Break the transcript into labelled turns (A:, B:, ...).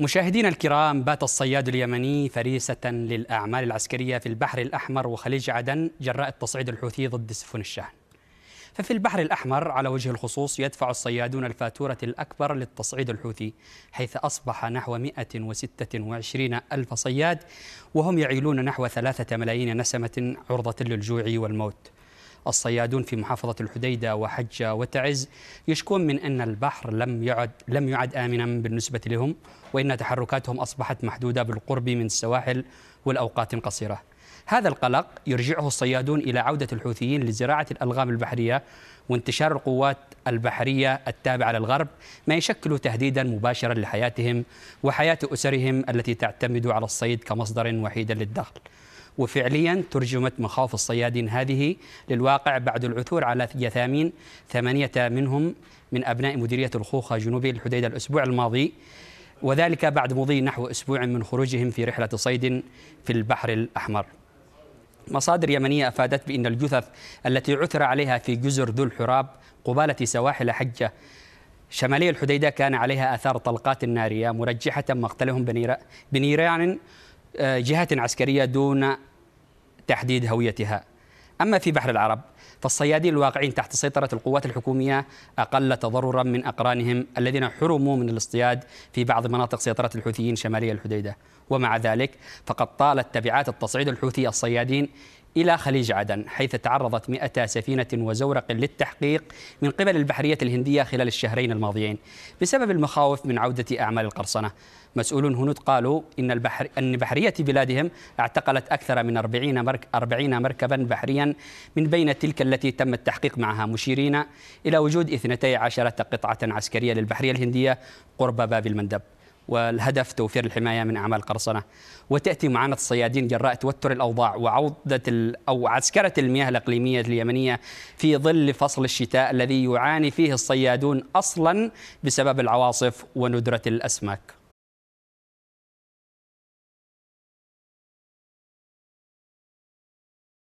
A: مشاهدينا الكرام بات الصياد اليمني فريسة للأعمال العسكرية في البحر الأحمر وخليج عدن جراء التصعيد الحوثي ضد سفن الشحن ففي البحر الأحمر على وجه الخصوص يدفع الصيادون الفاتورة الأكبر للتصعيد الحوثي حيث أصبح نحو 126 ألف صياد وهم يعيلون نحو ثلاثة ملايين نسمة عرضة للجوع والموت الصيادون في محافظة الحديدة وحجة وتعز يشكون من أن البحر لم يعد لم يعد آمنا بالنسبة لهم وإن تحركاتهم أصبحت محدودة بالقرب من السواحل والأوقات القصيرة هذا القلق يرجعه الصيادون إلى عودة الحوثيين لزراعة الألغام البحرية وانتشار القوات البحرية التابعة للغرب ما يشكل تهديدا مباشرا لحياتهم وحياة أسرهم التي تعتمد على الصيد كمصدر وحيد للدخل وفعليا ترجمت مخاوف الصيادين هذه للواقع بعد العثور على جثامين ثمانية منهم من أبناء مديرية الخوخة جنوبي الحديدة الأسبوع الماضي وذلك بعد مضي نحو أسبوع من خروجهم في رحلة صيد في البحر الأحمر مصادر يمنية أفادت بأن الجثث التي عثر عليها في جزر ذو الحراب قبالة سواحل حجة شمالي الحديدة كان عليها آثار طلقات نارية مرجحة مقتلهم بنيران آه، جهة عسكرية دون تحديد هويتها أما في بحر العرب فالصيادين الواقعين تحت سيطرة القوات الحكومية أقل تضررا من أقرانهم الذين حرموا من الاصطياد في بعض مناطق سيطرة الحوثيين شمالية الحديدة ومع ذلك فقد طالت تبعات التصعيد الحوثي الصيادين إلى خليج عدن حيث تعرضت 100 سفينة وزورق للتحقيق من قبل البحرية الهندية خلال الشهرين الماضيين بسبب المخاوف من عودة أعمال القرصنة مسؤولون هنود قالوا إن, البحر أن بحرية بلادهم اعتقلت أكثر من 40, مرك 40 مركبا بحريا من بين تلك التي تم التحقيق معها مشيرين إلى وجود 12 قطعة عسكرية للبحرية الهندية قرب باب المندب والهدف توفير الحماية من أعمال القرصنة وتأتي معاناة الصيادين جراء توتر الأوضاع وعودة أو عسكرة المياه الإقليمية اليمنية في ظل فصل الشتاء الذي يعاني فيه الصيادون أصلا بسبب العواصف وندرة الأسماك